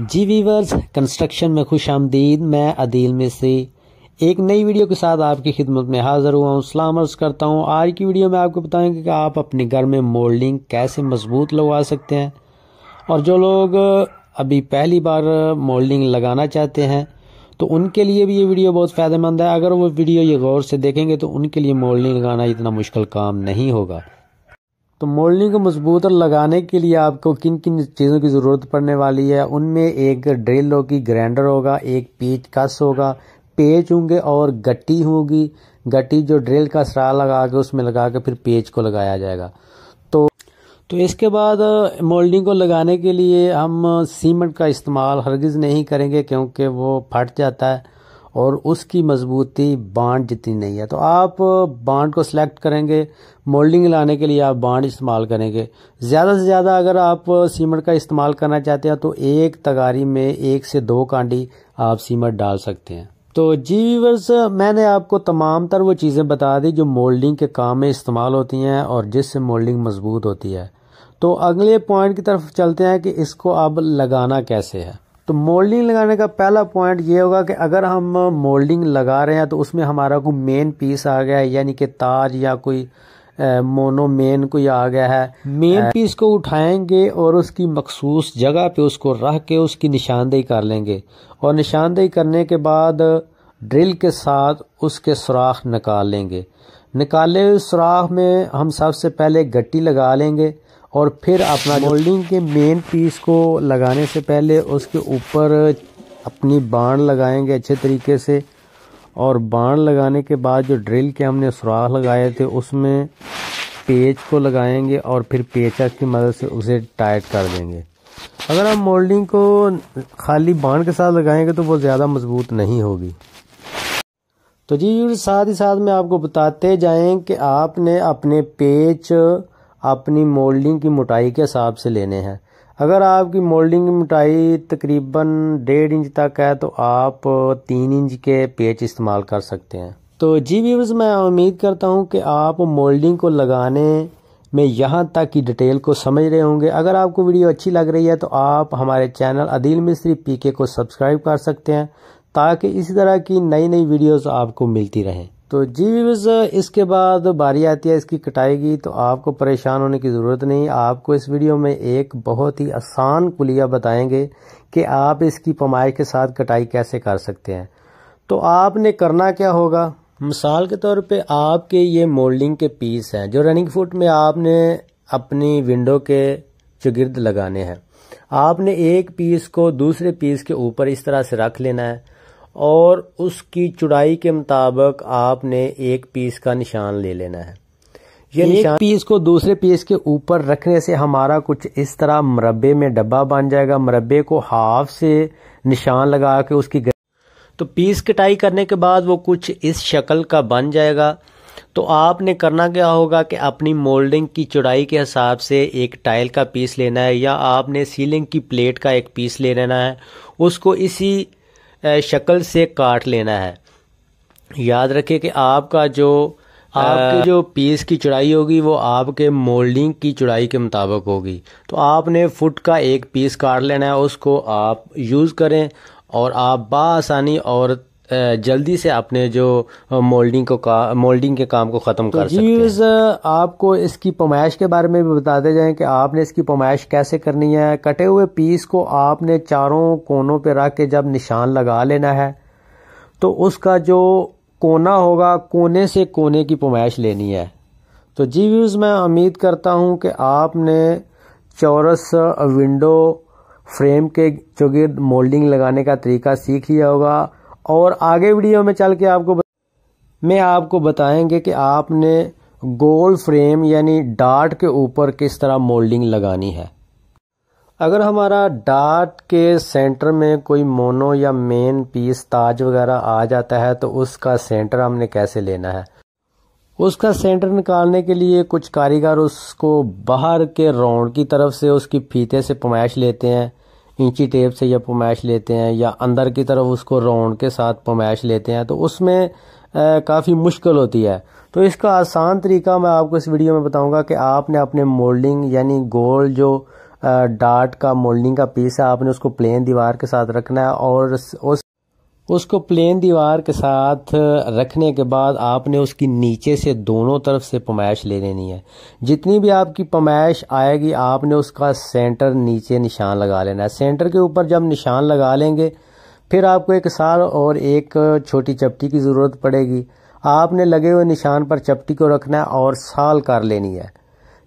जी viewers construction में खुश आमदीद मैं अदील में से एक नई वीडियो के साथ आपकी खिदमत में हाज़िर हुआ हूँ सलाम अर्ज़ करता हूँ आज की वीडियो में आपको बताएंगे कि आप अपने घर में मोल्डिंग कैसे मजबूत लगवा सकते हैं और जो लोग अभी पहली बार मोल्डिंग लगाना चाहते हैं तो उनके लिए भी ये वीडियो बहुत फ़ायदेमंद है अगर वो वीडियो ये गौर से देखेंगे तो उनके लिए मोल्डिंग लगाना इतना मुश्किल काम नहीं होगा तो मोल्डिंग को मजबूत और लगाने के लिए आपको किन किन चीज़ों की ज़रूरत पड़ने वाली है उनमें एक ड्रिल होगी ग्राइंडर होगा एक पीच कस होगा पेच होंगे और गट्टी होगी गट्टी जो ड्रिल का सरा लगा के उसमें लगा के फिर पेच को लगाया जाएगा तो तो इसके बाद मोल्डिंग को लगाने के लिए हम सीमेंट का इस्तेमाल हरगिज़ नहीं करेंगे क्योंकि वो फट जाता है और उसकी मजबूती बांड जितनी नहीं है तो आप बांड को सिलेक्ट करेंगे मोल्डिंग लाने के लिए आप बांड इस्तेमाल करेंगे ज़्यादा से ज़्यादा अगर आप सीमेंट का इस्तेमाल करना चाहते हैं तो एक तगारी में एक से दो कांडी आप सीमेंट डाल सकते हैं तो जी वीवर्स मैंने आपको तमाम तर वो चीज़ें बता दी जो मोल्डिंग के काम में इस्तेमाल होती हैं और जिससे मोल्डिंग मजबूत होती है तो अगले पॉइंट की तरफ चलते हैं कि इसको अब लगाना कैसे है तो मोल्डिंग लगाने का पहला पॉइंट ये होगा कि अगर हम मोल्डिंग लगा रहे हैं तो उसमें हमारा कोई मेन पीस आ गया है यानी कि ताज या कोई मोनो मेन कोई आ गया है मेन पीस को उठाएंगे और उसकी मखसूस जगह पे उसको रख के उसकी निशानदेही कर लेंगे और निशानदेही करने के बाद ड्रिल के साथ उसके सुराख निकाल लेंगे निकाले हुए सुराख में हम सबसे पहले गट्टी लगा लेंगे और फिर अपना मोल्डिंग के मेन पीस को लगाने से पहले उसके ऊपर अपनी बाण लगाएंगे अच्छे तरीके से और बाण लगाने के बाद जो ड्रिल के हमने सुराख लगाए थे उसमें पेच को लगाएंगे और फिर पेचक की मदद से उसे टाइट कर देंगे अगर हम मोल्डिंग को खाली बाण के साथ लगाएंगे तो वो ज़्यादा मजबूत नहीं होगी तो जी साथ ही साथ में आपको बताते जाएं कि आपने अपने पेच अपनी मोल्डिंग की मोटाई के हिसाब से लेने हैं अगर आपकी मोल्डिंग की मोटाई तकरीबन डेढ़ इंच तक है तो आप तीन इंच के पेच इस्तेमाल कर सकते हैं तो जी व्यूज़ मैं उम्मीद करता हूँ कि आप मोल्डिंग को लगाने में यहाँ तक की डिटेल को समझ रहे होंगे अगर आपको वीडियो अच्छी लग रही है तो आप हमारे चैनल अदिल मिस्त्री पीके को सब्सक्राइब कर सकते हैं ताकि इसी तरह की नई नई वीडियोस आपको मिलती रहें तो जी इसके बाद बारी आती है इसकी कटाई की तो आपको परेशान होने की ज़रूरत नहीं आपको इस वीडियो में एक बहुत ही आसान कुलिया बताएंगे कि आप इसकी पमाई के साथ कटाई कैसे कर सकते हैं तो आपने करना क्या होगा मिसाल के तौर पे आपके ये मोल्डिंग के पीस हैं जो रनिंग फुट में आपने अपनी विंडो के चगिर्द लगाने हैं आपने एक पीस को दूसरे पीस के ऊपर इस तरह से रख लेना है और उसकी चुड़ाई के मुताबिक आपने एक पीस का निशान ले लेना है ये एक निशान पीस को दूसरे पीस के ऊपर रखने से हमारा कुछ इस तरह मरबे में डब्बा बन जाएगा मरबे को हाफ से निशान लगा के उसकी तो पीस कटाई करने के बाद वो कुछ इस शक्ल का बन जाएगा तो आपने करना क्या होगा कि अपनी मोल्डिंग की चौड़ाई के हिसाब से एक टाइल का पीस लेना है या आपने सीलिंग की प्लेट का एक पीस ले लेना है उसको इसी शक्ल से काट लेना है याद रखें कि आपका जो आपकी जो पीस की चौड़ाई होगी वो आपके मोल्डिंग की चौड़ाई के मुताबिक होगी तो आपने फुट का एक पीस काट लेना है उसको आप यूज़ करें और आप बासानी और जल्दी से अपने जो मोल्डिंग को का मोल्डिंग के काम को ख़त्म कर तो सकते हैं आपको इसकी पमाइश के बारे में भी बताते जाएं कि आपने इसकी पमाइश कैसे करनी है कटे हुए पीस को आपने चारों कोनों पर रख के जब निशान लगा लेना है तो उसका जो कोना होगा कोने से कोने की पमाइश लेनी है तो जी व्यूज़ मैं उम्मीद करता हूं कि आपने चौरस विंडो फ्रेम के चौगिर्द मोल्डिंग लगाने का तरीका सीख लिया होगा और आगे वीडियो में चल के आपको बत... मैं आपको बताएंगे कि आपने गोल फ्रेम यानी डाट के ऊपर किस तरह मोल्डिंग लगानी है अगर हमारा डाट के सेंटर में कोई मोनो या मेन पीस ताज वगैरह आ जाता है तो उसका सेंटर हमने कैसे लेना है उसका सेंटर निकालने के लिए कुछ कारीगर उसको बाहर के राउंड की तरफ से उसकी फीते से पमाइश लेते हैं इंची टेप से या पमैश लेते हैं या अंदर की तरफ उसको राउंड के साथ पमैश लेते हैं तो उसमें काफ़ी मुश्किल होती है तो इसका आसान तरीका मैं आपको इस वीडियो में बताऊंगा कि आपने अपने मोल्डिंग यानी गोल जो डाट का मोल्डिंग का पीस है आपने उसको प्लेन दीवार के साथ रखना है और उस उसको प्लेन दीवार के साथ रखने के बाद आपने उसकी नीचे से दोनों तरफ से पमाइश ले लेनी है जितनी भी आपकी पमाइश आएगी आपने उसका सेंटर नीचे निशान लगा लेना है सेंटर के ऊपर जब निशान लगा लेंगे फिर आपको एक साल और एक छोटी चपटी की ज़रूरत पड़ेगी आपने लगे हुए निशान पर चपटी को रखना है और साल कर लेनी है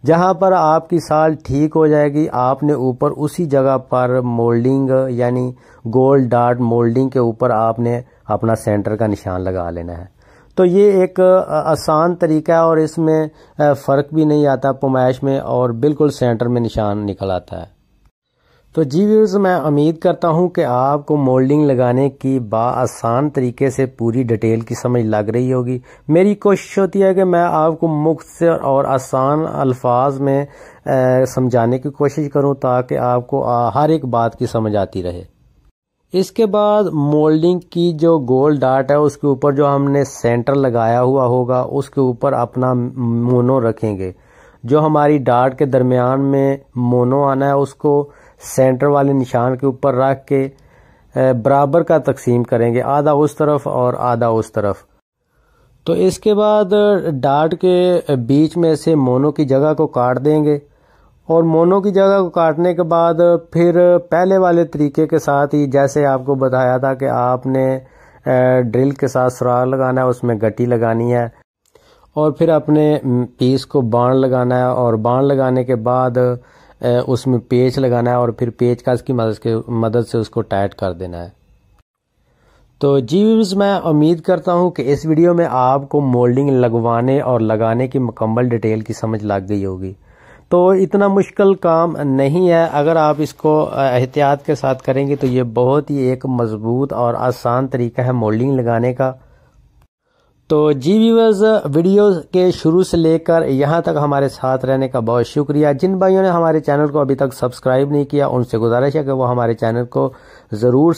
जहां पर आपकी साल ठीक हो जाएगी आपने ऊपर उसी जगह पर मोल्डिंग यानी गोल्ड डार्ट मोल्डिंग के ऊपर आपने अपना सेंटर का निशान लगा लेना है तो ये एक आसान तरीका है और इसमें फ़र्क भी नहीं आता पुमाइश में और बिल्कुल सेंटर में निशान निकल आता है तो जी व्यूर्स मैं उम्मीद करता हूं कि आपको मोल्डिंग लगाने की बा आसान तरीके से पूरी डिटेल की समझ लग रही होगी मेरी कोशिश होती है कि मैं आपको मुख्त और आसान अल्फाज में समझाने की कोशिश करूं ताकि आपको हर एक बात की समझ आती रहे इसके बाद मोल्डिंग की जो गोल डाट है उसके ऊपर जो हमने सेंटर लगाया हुआ होगा उसके ऊपर अपना मोनो रखेंगे जो हमारी डाट के दरमियान में मोनो आना है उसको सेंटर वाले निशान के ऊपर रख के बराबर का तकसीम करेंगे आधा उस तरफ और आधा उस तरफ तो इसके बाद डाट के बीच में से मोनो की जगह को काट देंगे और मोनो की जगह को काटने के बाद फिर पहले वाले तरीके के साथ ही जैसे आपको बताया था कि आपने ड्रिल के साथ सुराग लगाना है उसमें गट्टी लगानी है और फिर अपने पीस को बाण लगाना है और बाण लगाने के बाद उसमें पेच लगाना है और फिर पेच का इसकी मदद के मदद से उसको टाइट कर देना है तो जी व्यूज मैं उम्मीद करता हूँ कि इस वीडियो में आपको मोल्डिंग लगवाने और लगाने की मुकम्मल डिटेल की समझ लग गई होगी तो इतना मुश्किल काम नहीं है अगर आप इसको एहतियात के साथ करेंगे तो ये बहुत ही एक मज़बूत और आसान तरीका है मोल्डिंग लगाने का तो जी व्यूवर्स वीडियो के शुरू से लेकर यहाँ तक हमारे साथ रहने का बहुत शुक्रिया जिन भाइयों ने हमारे चैनल को अभी तक सब्सक्राइब नहीं किया उनसे गुजारिश है कि वो हमारे चैनल को ज़रूर